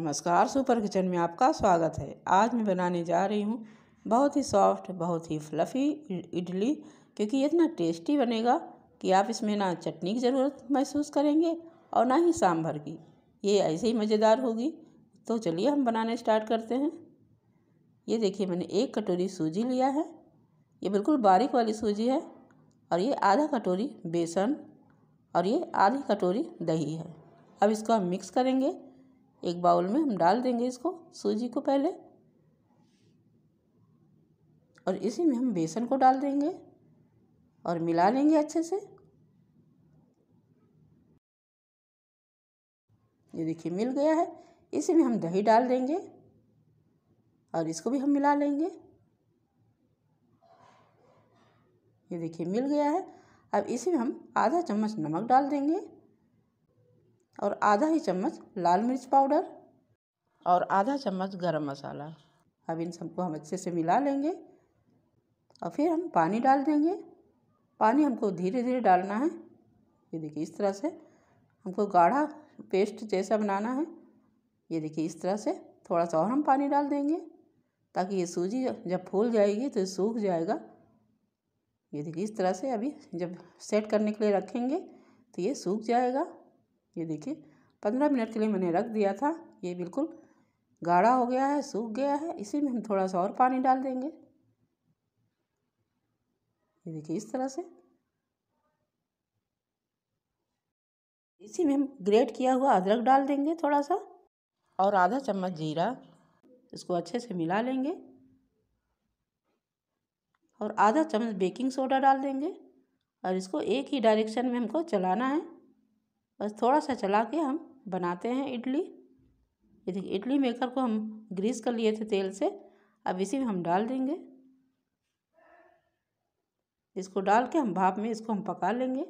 नमस्कार super kitchen में आपका स्वागत है आज मैं बनाने जा रही हूँ बहुत ही सॉफ्ट बहुत ही फ्लफ़ी इडली क्योंकि ये इतना टेस्टी बनेगा कि आप इसमें ना चटनी की ज़रूरत महसूस करेंगे और ना ही सांभर की ये ऐसे ही मज़ेदार होगी तो चलिए हम बनाने स्टार्ट करते हैं ये देखिए मैंने एक कटोरी सूजी लिया है ये बिल्कुल बारीक वाली सूजी है और ये आधा कटोरी बेसन और ये आधी कटोरी दही है अब इसको हम मिक्स करेंगे एक बाउल में हम डाल देंगे इसको सूजी को पहले और इसी में हम बेसन को डाल देंगे और मिला लेंगे अच्छे से ये देखिए मिल गया है इसी में हम दही डाल देंगे और इसको भी हम मिला लेंगे ये देखिए मिल गया है अब इसी में हम आधा चम्मच नमक डाल देंगे और आधा ही चम्मच लाल मिर्च पाउडर और आधा चम्मच गरम मसाला अब इन सबको हम अच्छे से मिला लेंगे और फिर हम पानी डाल देंगे पानी हमको धीरे धीरे डालना है ये देखिए इस तरह से हमको गाढ़ा पेस्ट जैसा बनाना है ये देखिए इस तरह से थोड़ा सा और हम पानी डाल देंगे ताकि ये सूजी जब फूल जाएगी तो सूख जाएगा ये देखिए इस तरह से अभी जब सेट करने के लिए रखेंगे तो ये सूख जाएगा ये देखिए पंद्रह मिनट के लिए मैंने रख दिया था ये बिल्कुल गाढ़ा हो गया है सूख गया है इसी में हम थोड़ा सा और पानी डाल देंगे ये देखिए इस तरह से इसी में हम ग्रेट किया हुआ अदरक डाल देंगे थोड़ा सा और आधा चम्मच जीरा इसको अच्छे से मिला लेंगे और आधा चम्मच बेकिंग सोडा डाल देंगे और इसको एक ही डायरेक्शन में हमको चलाना है बस थोड़ा सा चला के हम बनाते हैं इडली ये देखिए इडली मेकर को हम ग्रीस कर लिए थे तेल से अब इसी में हम डाल देंगे इसको डाल के हम भाप में इसको हम पका लेंगे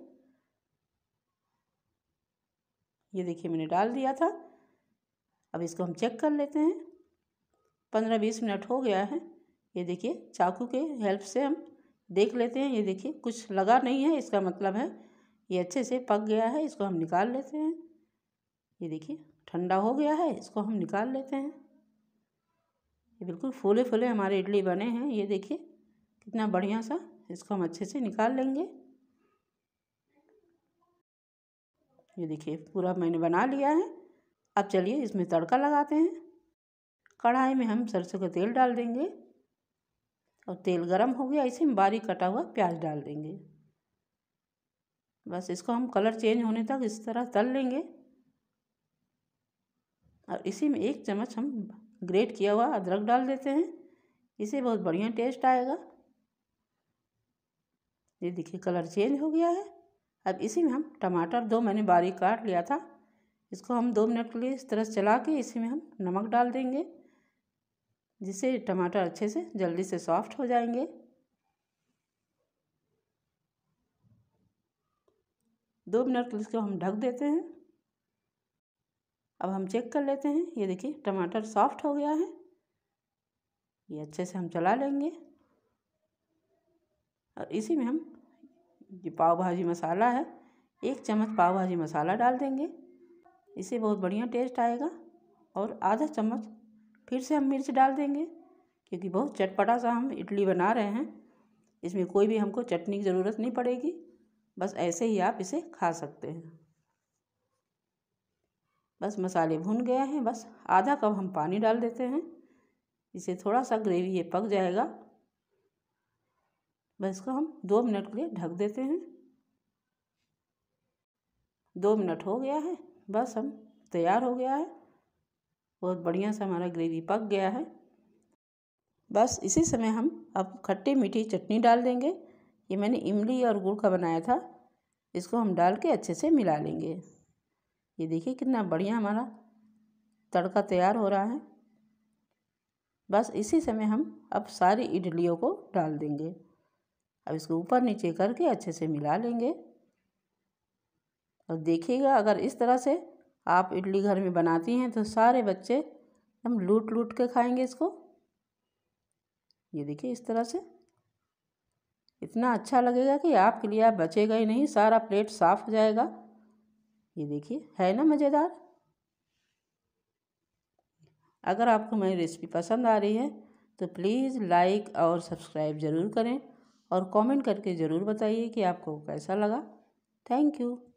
ये देखिए मैंने डाल दिया था अब इसको हम चेक कर लेते हैं पंद्रह बीस मिनट हो गया है ये देखिए चाकू के हेल्प से हम देख लेते हैं ये देखिए कुछ लगा नहीं है इसका मतलब है ये अच्छे से पक गया है इसको हम निकाल लेते हैं ये देखिए ठंडा हो गया है इसको हम निकाल लेते हैं ये बिल्कुल फूले फूले हमारे इडली बने हैं ये देखिए कितना बढ़िया सा इसको हम अच्छे से निकाल लेंगे ये देखिए पूरा मैंने बना लिया है अब चलिए इसमें तड़का लगाते हैं कढ़ाई में हम सरसों का तेल डाल देंगे और तेल गरम हो गया इसे हम बारीक कटा हुआ प्याज डाल देंगे बस इसको हम कलर चेंज होने तक इस तरह तल लेंगे और इसी में एक चम्मच हम ग्रेट किया हुआ अदरक डाल देते हैं इसे बहुत बढ़िया टेस्ट आएगा ये देखिए कलर चेंज हो गया है अब इसी में हम टमाटर दो मैंने बारीक काट लिया था इसको हम दो मिनट के लिए इस तरह चला के इसी में हम नमक डाल देंगे जिससे टमाटर अच्छे से जल्दी से सॉफ्ट हो जाएंगे दो मिनट के लिए इसको हम ढक देते हैं अब हम चेक कर लेते हैं ये देखिए टमाटर सॉफ्ट हो गया है ये अच्छे से हम चला लेंगे और इसी में हम जो पाव भाजी मसाला है एक चम्मच पाव भाजी मसाला डाल देंगे इससे बहुत बढ़िया टेस्ट आएगा और आधा चम्मच फिर से हम मिर्च डाल देंगे क्योंकि बहुत चटपटा सा हम इडली बना रहे हैं इसमें कोई भी हमको चटनी की ज़रूरत नहीं पड़ेगी बस ऐसे ही आप इसे खा सकते हैं बस मसाले भुन गए हैं बस आधा कप हम पानी डाल देते हैं इसे थोड़ा सा ग्रेवी ये पक जाएगा बस इसको हम दो मिनट के लिए ढक देते हैं दो मिनट हो गया है बस हम तैयार हो गया है बहुत बढ़िया से हमारा ग्रेवी पक गया है बस इसी समय हम अब खट्टी मीठी चटनी डाल देंगे ये मैंने इमली और गुड़ का बनाया था इसको हम डाल के अच्छे से मिला लेंगे ये देखिए कितना बढ़िया हमारा तड़का तैयार हो रहा है बस इसी समय हम अब सारी इडलियों को डाल देंगे अब इसको ऊपर नीचे करके अच्छे से मिला लेंगे और देखिएगा अगर इस तरह से आप इडली घर में बनाती हैं तो सारे बच्चे हम लूट लूट के खाएंगे इसको ये देखिए इस तरह से इतना अच्छा लगेगा कि आपके लिए आप बचेगा ही नहीं सारा प्लेट साफ हो जाएगा ये देखिए है ना मज़ेदार अगर आपको मेरी रेसिपी पसंद आ रही है तो प्लीज़ लाइक और सब्सक्राइब ज़रूर करें और कमेंट करके ज़रूर बताइए कि आपको कैसा लगा थैंक यू